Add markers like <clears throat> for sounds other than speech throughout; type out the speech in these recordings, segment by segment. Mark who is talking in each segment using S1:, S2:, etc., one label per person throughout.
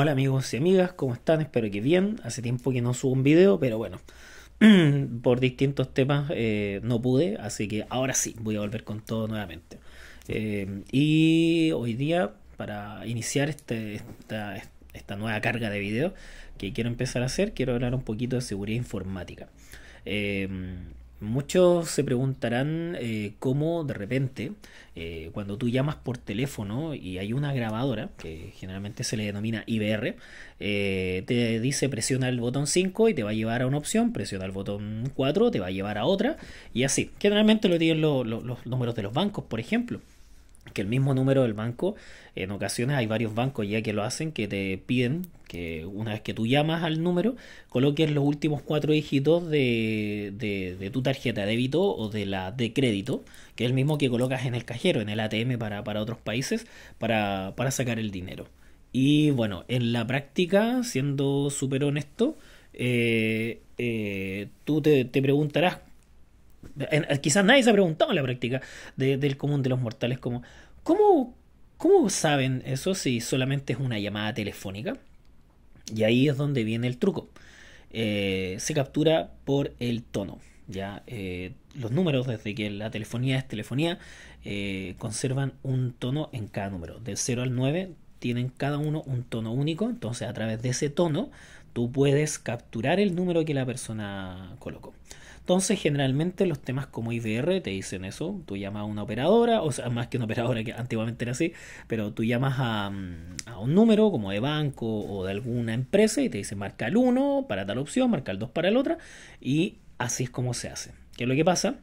S1: Hola amigos y amigas, ¿cómo están? Espero que bien. Hace tiempo que no subo un video, pero bueno, <clears throat> por distintos temas eh, no pude, así que ahora sí, voy a volver con todo nuevamente. Eh, y hoy día, para iniciar este, esta, nueva carga de video que quiero empezar a hacer, quiero hablar un poquito de seguridad informática. Eh, Muchos se preguntarán eh, cómo de repente, eh, cuando tú llamas por teléfono y hay una grabadora, que generalmente se le denomina IBR, eh, te dice presiona el botón 5 y te va a llevar a una opción, presiona el botón 4, te va a llevar a otra, y así. Generalmente lo tienen los números de los bancos, por ejemplo que el mismo número del banco, en ocasiones hay varios bancos ya que lo hacen, que te piden que una vez que tú llamas al número, coloques los últimos cuatro dígitos de, tu tarjeta de débito o de la de crédito, que es el mismo que colocas en el cajero, en el ATM para, otros países, para, sacar el dinero. Y bueno, en la práctica, siendo súper honesto, eh, eh, tú te, te preguntarás eh, quizás nadie se ha preguntado en la práctica del común de los mortales como, ¿cómo, ¿cómo saben eso si solamente es una llamada telefónica? Y ahí es donde viene el truco. Eh, se captura por el tono. Ya eh, los números, desde que la telefonía es telefonía, conservan un tono en cada número. de 0 al 9 tienen cada uno un tono único. Entonces, a través de ese tono, tú puedes capturar el número que la persona colocó. Entonces, generalmente los temas como IVR te dicen eso. Tú llamas a una operadora, o sea, más que una operadora que antiguamente era así, pero tú llamas a, mm, un número como de banco o de alguna empresa y te dicen marca el 1 para tal opción, marca el 2 para la otra, y así es como se hace. ¿Qué es lo que pasa?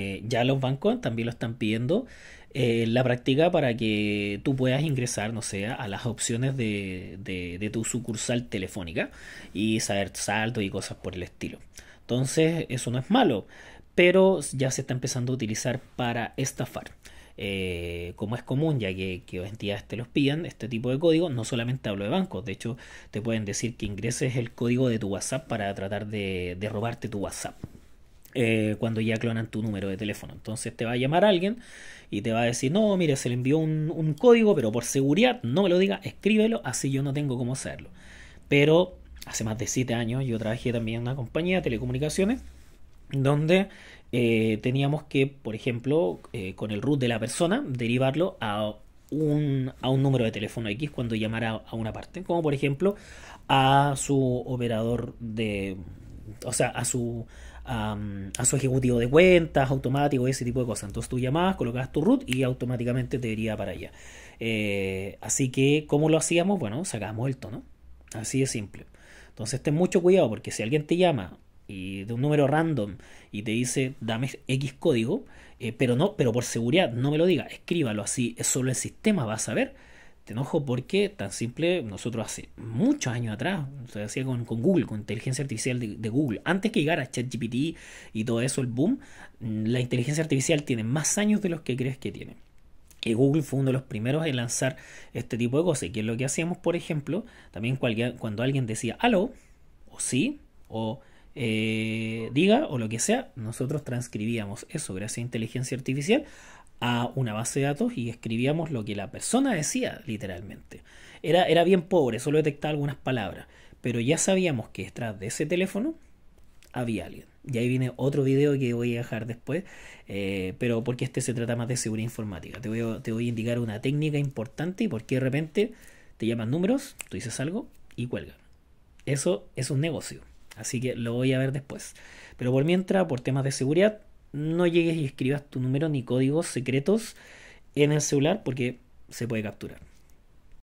S1: Eh, ya los bancos también lo están pidiendo eh, la práctica para que tú puedas ingresar, no sé, a las opciones de, tu sucursal telefónica y saber saldo y cosas por el estilo. Entonces, eso no es malo, pero ya se está empezando a utilizar para estafar. Eh, como es común, ya que, que entidades te los pidan, este tipo de código, no solamente hablo de bancos, de hecho te pueden decir que ingreses el código de tu WhatsApp para tratar de, de robarte tu WhatsApp. Eh, cuando ya clonan tu número de teléfono. Entonces te va a llamar alguien y te va a decir, no, mire, se le envió un, código, pero por seguridad no me lo diga, escríbelo, así yo no tengo cómo hacerlo. Pero hace más de 7 años yo trabajé también en una compañía de telecomunicaciones donde eh, teníamos que, por ejemplo, eh, con el root de la persona, derivarlo a un, a un número de teléfono X cuando llamara a una parte, como por ejemplo a su operador de, o sea, a su, a su ejecutivo de cuentas, automático, ese tipo de cosas. Entonces tú llamabas, colocabas tu root y automáticamente te iría para allá. Eh, así que, ¿cómo lo hacíamos? Bueno, sacábamos el tono. Así de simple. Entonces ten mucho cuidado porque si alguien te llama y de un número random y te dice dame X código, eh, pero no, pero por seguridad no me lo diga, escríbalo así, solo el sistema va a saber este ojo porque tan simple, nosotros hace muchos años atrás, se hacía con, Google, con inteligencia artificial de, Google, antes que llegara ChatGPT y todo eso, el boom, mm, la inteligencia artificial tiene más años de los que crees que tiene. Y Google fue uno de los primeros en lanzar este tipo de cosas, que es lo que hacíamos, por ejemplo, también cuando alguien decía hello, o sí, o eh, diga, o lo que sea, nosotros transcribíamos eso gracias a inteligencia artificial a una base de datos y escribíamos lo que la persona decía literalmente. Era, era bien pobre, solo detectaba algunas palabras, pero ya sabíamos que detrás de ese teléfono había alguien. Y ahí viene otro video que voy a dejar después, eh, pero porque este se trata más de seguridad informática. Te voy, a, indicar una técnica importante y porque de repente te llaman números, tú dices algo y cuelgan. Eso es un negocio, así que lo voy a ver después. Pero por mientras, por temas de seguridad, no llegues y escribas tu número ni códigos secretos en el celular porque se puede capturar.